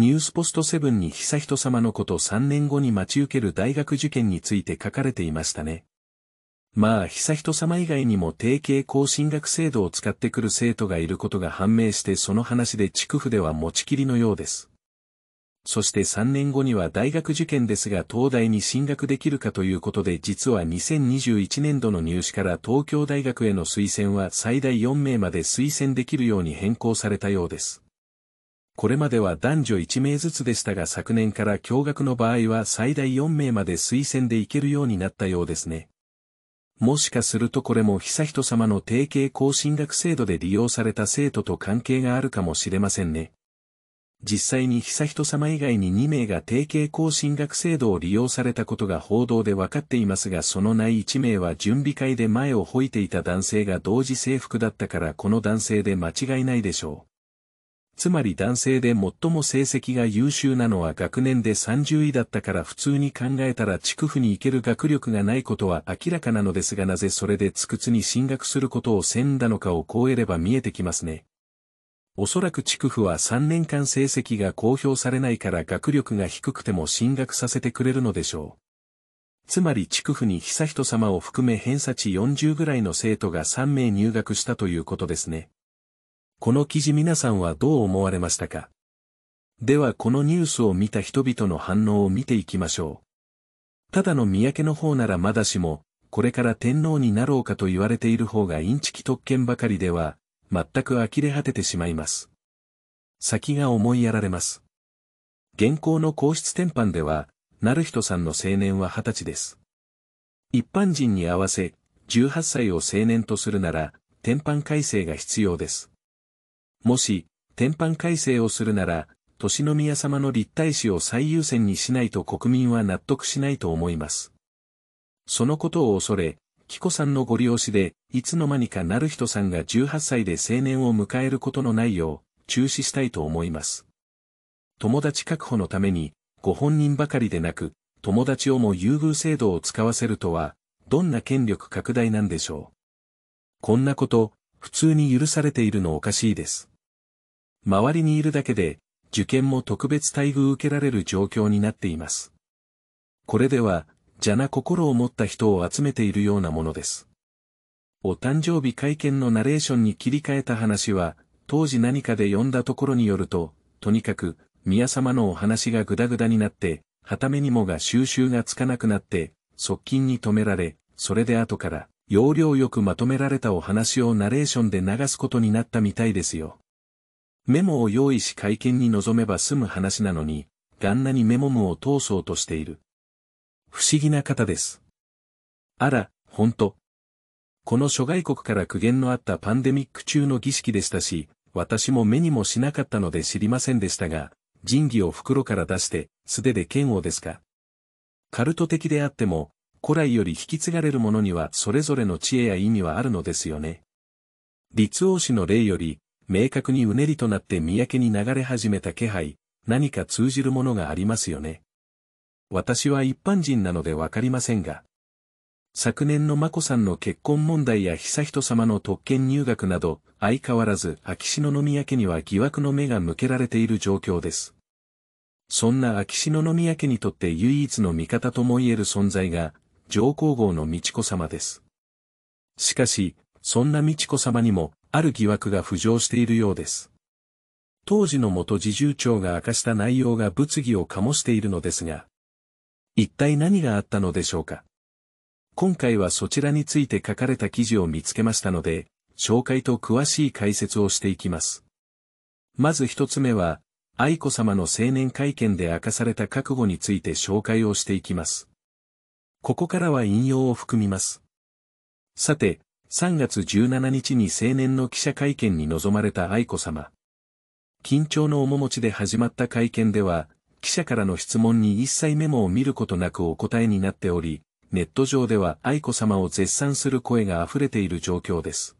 ニュースポストセブンに悠仁さまのこと3年後に待ち受ける大学受験について書かれていましたね。まあ、悠仁さま以外にも定型校進学制度を使ってくる生徒がいることが判明してその話で地区府では持ちきりのようです。そして3年後には大学受験ですが東大に進学できるかということで実は2021年度の入試から東京大学への推薦は最大4名まで推薦できるように変更されたようです。これまでは男女1名ずつでしたが昨年から共学の場合は最大4名まで推薦でいけるようになったようですね。もしかするとこれも悠仁様の定型更進学制度で利用された生徒と関係があるかもしれませんね。実際に悠仁様以外に2名が定型更進学制度を利用されたことが報道で分かっていますがそのない1名は準備会で前をほいていた男性が同時制服だったからこの男性で間違いないでしょう。つまり男性で最も成績が優秀なのは学年で30位だったから普通に考えたら地区府に行ける学力がないことは明らかなのですがなぜそれで津久津に進学することをせんだのかを超えれば見えてきますね。おそらく地区府は3年間成績が公表されないから学力が低くても進学させてくれるのでしょう。つまり地区府に悠仁様を含め偏差値40ぐらいの生徒が3名入学したということですね。この記事皆さんはどう思われましたかではこのニュースを見た人々の反応を見ていきましょう。ただの三宅の方ならまだしも、これから天皇になろうかと言われている方がインチキ特権ばかりでは、全く呆れ果ててしまいます。先が思いやられます。現行の皇室天板では、なるひとさんの青年は二十歳です。一般人に合わせ、18歳を青年とするなら、天板改正が必要です。もし、天板改正をするなら、年宮様の立体史を最優先にしないと国民は納得しないと思います。そのことを恐れ、紀子さんのご利用しで、いつの間にかなる人さんが18歳で青年を迎えることのないよう、中止したいと思います。友達確保のために、ご本人ばかりでなく、友達をも優遇制度を使わせるとは、どんな権力拡大なんでしょう。こんなこと、普通に許されているのおかしいです。周りにいるだけで、受験も特別待遇受けられる状況になっています。これでは、邪な心を持った人を集めているようなものです。お誕生日会見のナレーションに切り替えた話は、当時何かで読んだところによると、とにかく、宮様のお話がグダグダになって、た目にもが収集がつかなくなって、側近に止められ、それで後から、要領よくまとめられたお話をナレーションで流すことになったみたいですよ。メモを用意し会見に臨めば済む話なのに、ガンナにメモムを通そうとしている。不思議な方です。あら、ほんと。この諸外国から苦言のあったパンデミック中の儀式でしたし、私も目にもしなかったので知りませんでしたが、仁義を袋から出して、素手で剣をですか。カルト的であっても、古来より引き継がれるものにはそれぞれの知恵や意味はあるのですよね。立王氏の例より、明確にうねりとなって三宅に流れ始めた気配、何か通じるものがありますよね。私は一般人なのでわかりませんが。昨年の眞子さんの結婚問題や悠仁様の特権入学など、相変わらず秋篠宮家には疑惑の目が向けられている状況です。そんな秋篠宮家にとって唯一の味方とも言える存在が、上皇后の美智子様です。しかし、そんな美智子様にも、ある疑惑が浮上しているようです。当時の元侍従長が明かした内容が物議を醸しているのですが、一体何があったのでしょうか今回はそちらについて書かれた記事を見つけましたので、紹介と詳しい解説をしていきます。まず一つ目は、愛子様の青年会見で明かされた覚悟について紹介をしていきます。ここからは引用を含みます。さて、3月17日に青年の記者会見に臨まれた愛子さま。緊張の面持ちで始まった会見では、記者からの質問に一切メモを見ることなくお答えになっており、ネット上では愛子さまを絶賛する声が溢れている状況です。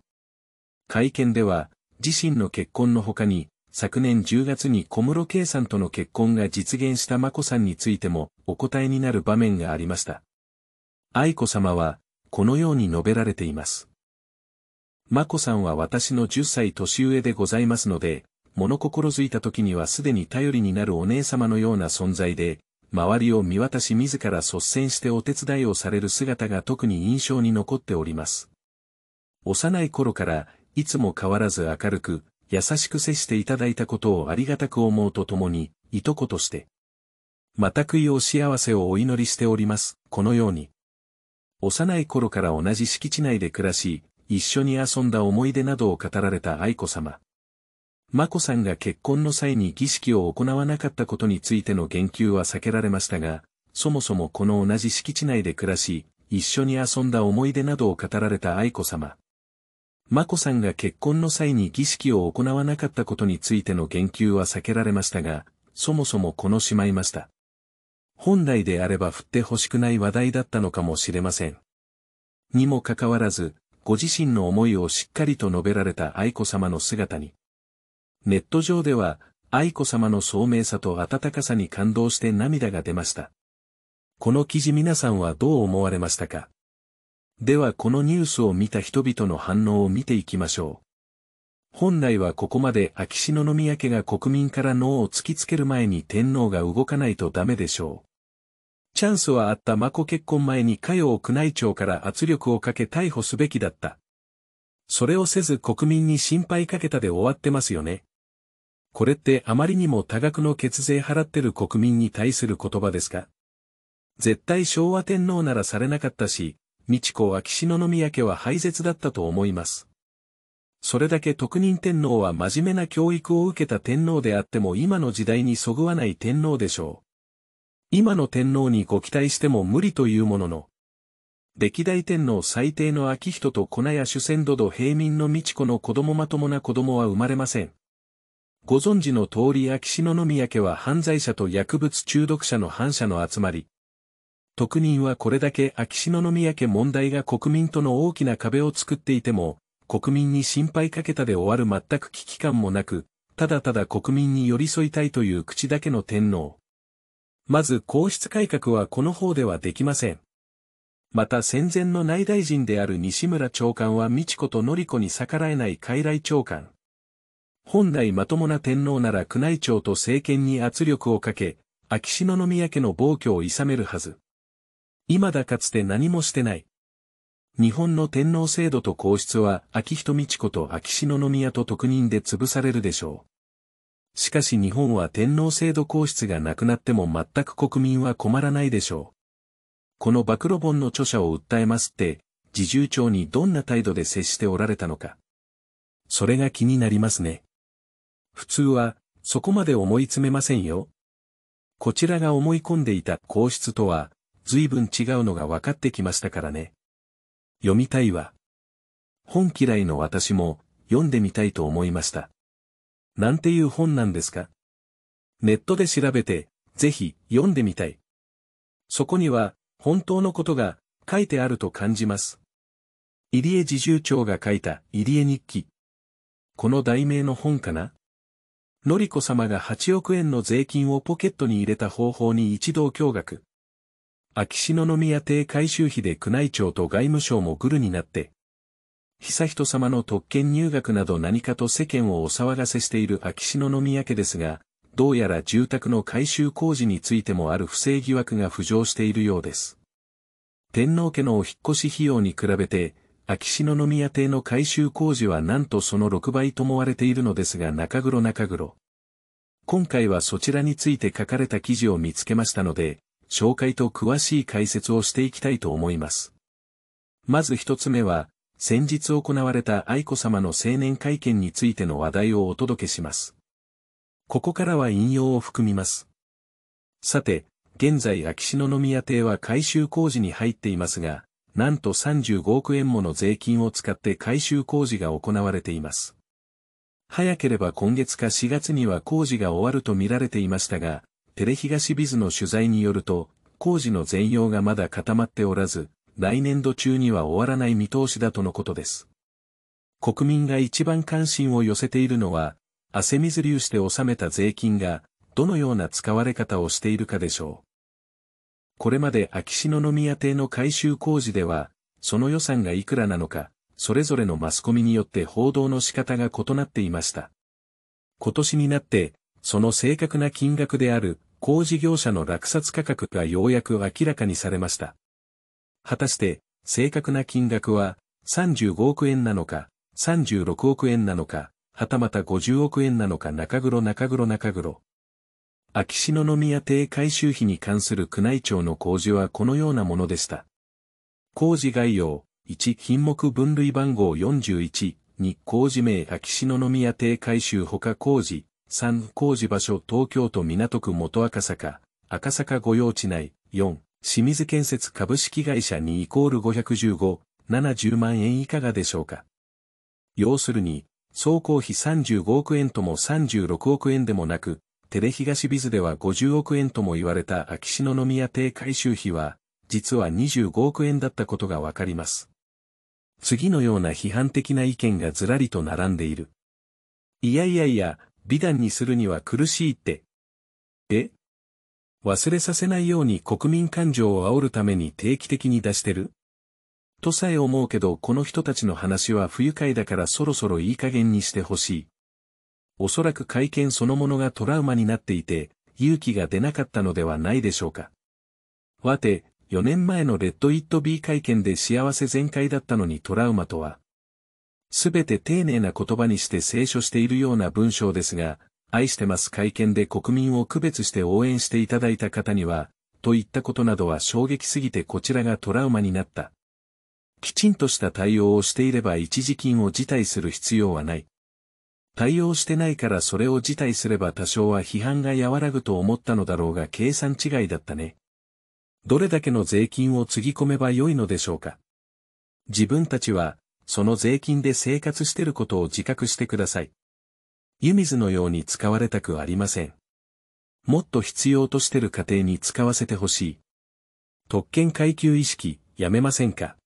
会見では、自身の結婚の他に、昨年10月に小室圭さんとの結婚が実現した眞子さんについてもお答えになる場面がありました。愛子さまは、このように述べられています。マコさんは私の10歳年上でございますので、物心づいた時にはすでに頼りになるお姉様のような存在で、周りを見渡し自ら率先してお手伝いをされる姿が特に印象に残っております。幼い頃から、いつも変わらず明るく、優しく接していただいたことをありがたく思うとともに、いとことして。また悔いを幸せをお祈りしております、このように。幼い頃から同じ敷地内で暮らし、一緒に遊んだ思い出などを語られた愛子さま。眞子さんが結婚の際に儀式を行わなかったことについての言及は避けられましたが、そもそもこの同じ敷地内で暮らし、一緒に遊んだ思い出などを語られた愛子さま。眞子さんが結婚の際に儀式を行わなかったことについての言及は避けられましたが、そもそもこのしまいました。本来であれば振ってほしくない話題だったのかもしれません。にもかかわらず、ご自身の思いをしっかりと述べられた愛子様の姿に。ネット上では、愛子様の聡明さと温かさに感動して涙が出ました。この記事皆さんはどう思われましたかではこのニュースを見た人々の反応を見ていきましょう。本来はここまで秋篠宮家が国民から脳を突きつける前に天皇が動かないとダメでしょう。チャンスはあったマコ結婚前に加代を宮内庁から圧力をかけ逮捕すべきだった。それをせず国民に心配かけたで終わってますよね。これってあまりにも多額の血税払ってる国民に対する言葉ですか絶対昭和天皇ならされなかったし、美智子は岸の宮家は廃絶だったと思います。それだけ特任天皇は真面目な教育を受けた天皇であっても今の時代にそぐわない天皇でしょう。今の天皇にご期待しても無理というものの、歴代天皇最低の秋人と粉や主戦度と平民の美智子の子供まともな子供は生まれません。ご存知の通り秋篠宮家は犯罪者と薬物中毒者の反社の集まり。特任はこれだけ秋篠宮家問題が国民との大きな壁を作っていても、国民に心配かけたで終わる全く危機感もなく、ただただ国民に寄り添いたいという口だけの天皇。まず皇室改革はこの方ではできません。また戦前の内大臣である西村長官は美智子と典子に逆らえない傀儡長官。本来まともな天皇なら宮内庁と政権に圧力をかけ、秋篠宮家の暴挙をさめるはず。今だかつて何もしてない。日本の天皇制度と皇室は秋人美智子と秋篠宮と特任で潰されるでしょう。しかし日本は天皇制度皇室がなくなっても全く国民は困らないでしょう。この暴露本の著者を訴えますって、自重長にどんな態度で接しておられたのか。それが気になりますね。普通は、そこまで思い詰めませんよ。こちらが思い込んでいた皇室とは、随分違うのが分かってきましたからね。読みたいわ。本嫌いの私も、読んでみたいと思いました。なんていう本なんですかネットで調べて、ぜひ読んでみたい。そこには、本当のことが書いてあると感じます。入江侍従長が書いた入江日記。この題名の本かなのりこ様が8億円の税金をポケットに入れた方法に一同驚愕。秋篠宮邸改修費で宮内庁と外務省もグルになって、悠仁さまの特権入学など何かと世間をお騒がせしている秋篠宮家ですが、どうやら住宅の改修工事についてもある不正疑惑が浮上しているようです。天皇家のお引越し費用に比べて、秋篠宮邸の改修工事はなんとその6倍ともわれているのですが中黒中黒。今回はそちらについて書かれた記事を見つけましたので、紹介と詳しい解説をしていきたいと思います。まず一つ目は、先日行われた愛子さまの青年会見についての話題をお届けします。ここからは引用を含みます。さて、現在秋篠宮邸は改修工事に入っていますが、なんと35億円もの税金を使って改修工事が行われています。早ければ今月か4月には工事が終わると見られていましたが、テレ東ビズの取材によると、工事の全容がまだ固まっておらず、来年度中には終わらない見通しだとのことです。国民が一番関心を寄せているのは、汗水流して納めた税金が、どのような使われ方をしているかでしょう。これまで秋篠宮邸の改修工事では、その予算がいくらなのか、それぞれのマスコミによって報道の仕方が異なっていました。今年になって、その正確な金額である工事業者の落札価格がようやく明らかにされました。果たして、正確な金額は、35億円なのか、36億円なのか、はたまた50億円なのか中黒中黒中黒。秋篠宮邸改修費に関する宮内庁の工事はこのようなものでした。工事概要、1品目分類番号41、2工事名秋篠宮邸改修他工事、3工事場所東京都港区元赤坂、赤坂御用地内、4清水建設株式会社にイコール515、70万円いかがでしょうか。要するに、総工費35億円とも36億円でもなく、テレ東ビズでは50億円とも言われた秋篠宮邸改修費は、実は25億円だったことがわかります。次のような批判的な意見がずらりと並んでいる。いやいやいや、美談にするには苦しいって。え忘れさせないように国民感情を煽るために定期的に出してるとさえ思うけどこの人たちの話は不愉快だからそろそろいい加減にしてほしい。おそらく会見そのものがトラウマになっていて、勇気が出なかったのではないでしょうか。わて、4年前のレッド・イット・ビー会見で幸せ全開だったのにトラウマとは、すべて丁寧な言葉にして聖書しているような文章ですが、愛してます会見で国民を区別して応援していただいた方には、といったことなどは衝撃すぎてこちらがトラウマになった。きちんとした対応をしていれば一時金を辞退する必要はない。対応してないからそれを辞退すれば多少は批判が和らぐと思ったのだろうが計算違いだったね。どれだけの税金をつぎ込めばよいのでしょうか。自分たちは、その税金で生活してることを自覚してください。湯水のように使われたくありません。もっと必要としてる家庭に使わせてほしい。特権階級意識、やめませんか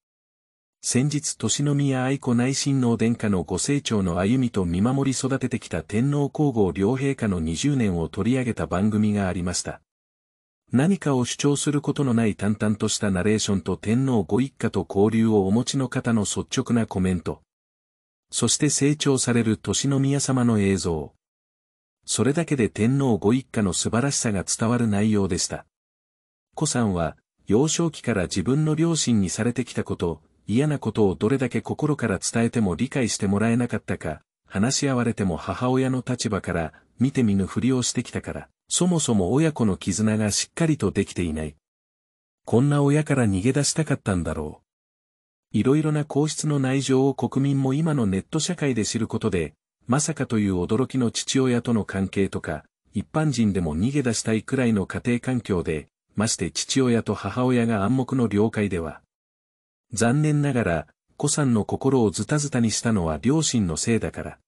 先日、年宮愛子内親王殿下のご成長の歩みと見守り育ててきた天皇皇后両陛下の20年を取り上げた番組がありました。何かを主張することのない淡々としたナレーションと天皇ご一家と交流をお持ちの方の率直なコメント。そして成長される年宮様の映像。それだけで天皇ご一家の素晴らしさが伝わる内容でした。子さんは、幼少期から自分の両親にされてきたこと、嫌なことをどれだけ心から伝えても理解してもらえなかったか、話し合われても母親の立場から、見て見ぬふりをしてきたから、そもそも親子の絆がしっかりとできていない。こんな親から逃げ出したかったんだろう。いろいろな皇室の内情を国民も今のネット社会で知ることで、まさかという驚きの父親との関係とか、一般人でも逃げ出したいくらいの家庭環境で、まして父親と母親が暗黙の了解では。残念ながら、子さんの心をズタズタにしたのは両親のせいだから。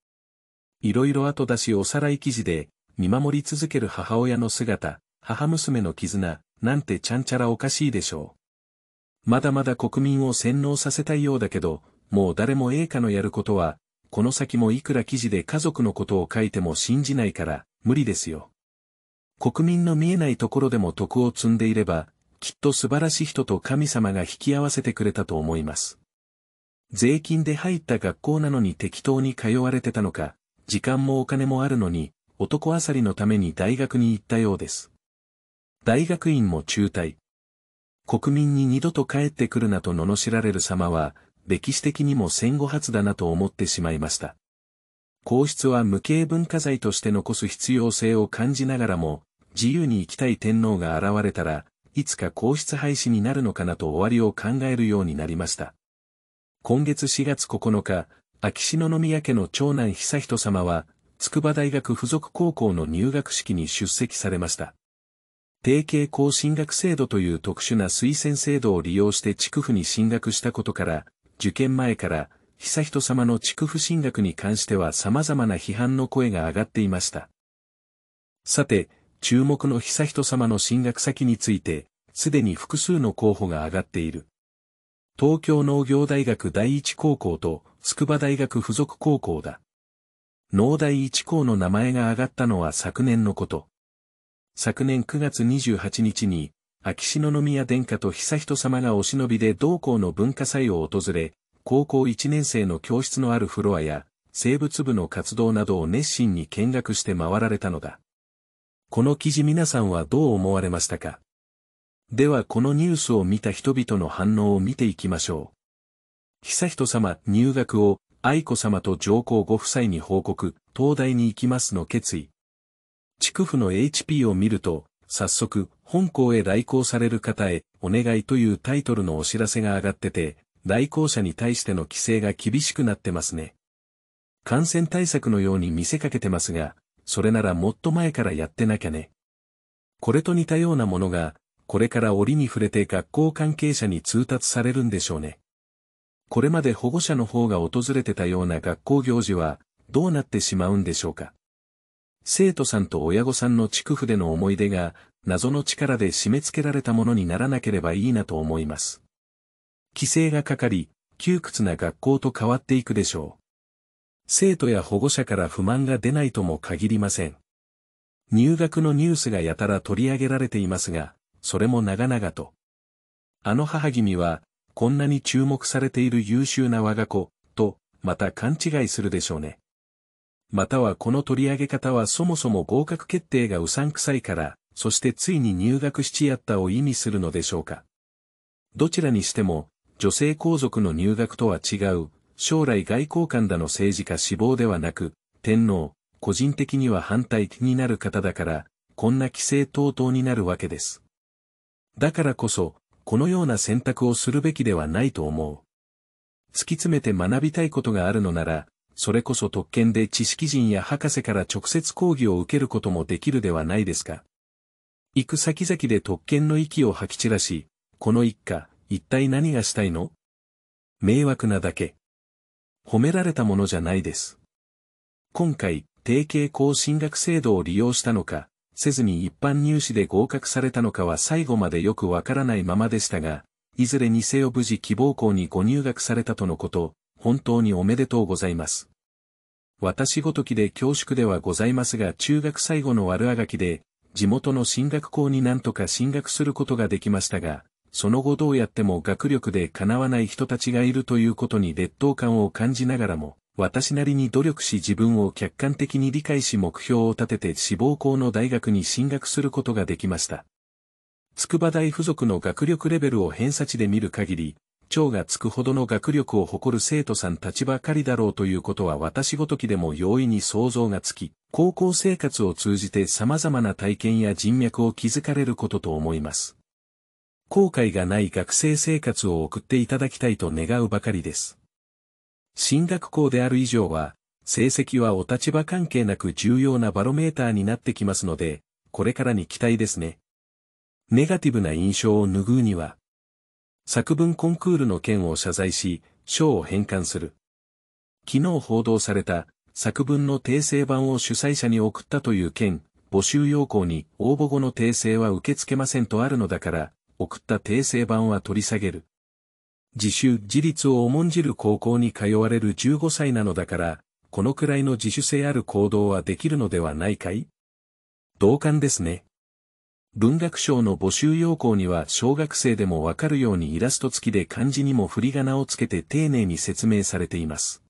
いろいろ後出しおさらい記事で、見守り続ける母親の姿、母娘の絆、なんてちゃんちゃらおかしいでしょう。まだまだ国民を洗脳させたいようだけど、もう誰も栄華のやることは、この先もいくら記事で家族のことを書いても信じないから、無理ですよ。国民の見えないところでも徳を積んでいれば、きっと素晴らしい人と神様が引き合わせてくれたと思います。税金で入った学校なのに適当に通われてたのか、時間もお金もあるのに、男あさりのために大学に行ったようです。大学院も中退。国民に二度と帰ってくるなと罵られる様は、歴史的にも戦後初だなと思ってしまいました。皇室は無形文化財として残す必要性を感じながらも、自由に生きたい天皇が現れたら、いつか皇室廃止になるのかなと終わりを考えるようになりました。今月4月9日、秋篠宮家の長男悠仁様は、筑波大学附属高校の入学式に出席されました。定型校進学制度という特殊な推薦制度を利用して地区府に進学したことから、受験前から、悠仁さまの地区府進学に関しては様々な批判の声が上がっていました。さて、注目の悠仁さまの進学先について、すでに複数の候補が上がっている。東京農業大学第一高校と筑波大学附属高校だ。農大一校の名前が上がったのは昨年のこと。昨年9月28日に、秋篠宮殿下と悠仁さまがお忍びで同校の文化祭を訪れ、高校1年生の教室のあるフロアや、生物部の活動などを熱心に見学して回られたのだ。この記事皆さんはどう思われましたかではこのニュースを見た人々の反応を見ていきましょう。悠仁さま入学を愛子さまと上皇ご夫妻に報告、東大に行きますの決意。地区府の HP を見ると、早速、本校へ来校される方へ、お願いというタイトルのお知らせが上がってて、来校者に対しての規制が厳しくなってますね。感染対策のように見せかけてますが、それならもっと前からやってなきゃね。これと似たようなものが、これから折に触れて学校関係者に通達されるんでしょうね。これまで保護者の方が訪れてたような学校行事は、どうなってしまうんでしょうか。生徒さんと親御さんの地区府での思い出が、謎の力で締め付けられたものにならなければいいなと思います。規制がかかり、窮屈な学校と変わっていくでしょう。生徒や保護者から不満が出ないとも限りません。入学のニュースがやたら取り上げられていますが、それも長々と。あの母君は、こんなに注目されている優秀な我が子、と、また勘違いするでしょうね。またはこの取り上げ方はそもそも合格決定がうさんくさいから、そしてついに入学しちやったを意味するのでしょうか。どちらにしても、女性皇族の入学とは違う、将来外交官だの政治家志望ではなく、天皇、個人的には反対気になる方だから、こんな規制等々になるわけです。だからこそ、このような選択をするべきではないと思う。突き詰めて学びたいことがあるのなら、それこそ特権で知識人や博士から直接講義を受けることもできるではないですか。行く先々で特権の息を吐き散らし、この一家、一体何がしたいの迷惑なだけ。褒められたものじゃないです。今回、定型校進学制度を利用したのか、せずに一般入試で合格されたのかは最後までよくわからないままでしたが、いずれにせよ無事希望校にご入学されたとのこと、本当におめでとうございます。私ごときで恐縮ではございますが中学最後の悪あがきで、地元の進学校になんとか進学することができましたが、その後どうやっても学力で叶わない人たちがいるということに劣等感を感じながらも、私なりに努力し自分を客観的に理解し目標を立てて志望校の大学に進学することができました。筑波大附属の学力レベルを偏差値で見る限り、長がつくほどの学力を誇る生徒さんたちばかりだろうということは私ごときでも容易に想像がつき、高校生活を通じて様々な体験や人脈を築かれることと思います。後悔がない学生生活を送っていただきたいと願うばかりです。進学校である以上は、成績はお立場関係なく重要なバロメーターになってきますので、これからに期待ですね。ネガティブな印象を拭うには、作文コンクールの件を謝罪し、賞を返還する。昨日報道された、作文の訂正版を主催者に送ったという件、募集要項に応募後の訂正は受け付けませんとあるのだから、送った訂正版は取り下げる。自主、自立を重んじる高校に通われる15歳なのだから、このくらいの自主性ある行動はできるのではないかい同感ですね。文学賞の募集要項には小学生でもわかるようにイラスト付きで漢字にも振り仮名をつけて丁寧に説明されています。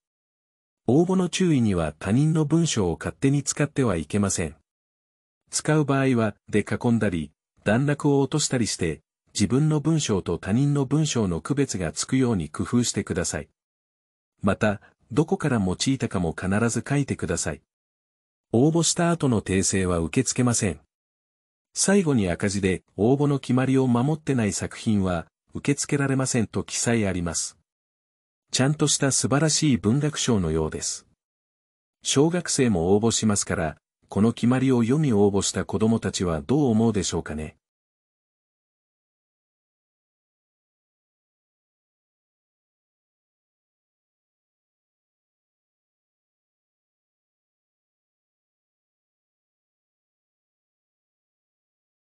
応募の注意には他人の文章を勝手に使ってはいけません。使う場合は、で囲んだり、段落を落としたりして、自分の文章と他人の文章の区別がつくように工夫してください。また、どこから用いたかも必ず書いてください。応募した後の訂正は受け付けません。最後に赤字で応募の決まりを守ってない作品は受け付けられませんと記載あります。ちゃんとした素晴らしい文学賞のようです。小学生も応募しますから、この決まりを読み応募した子供たちはどう思うでしょうかね。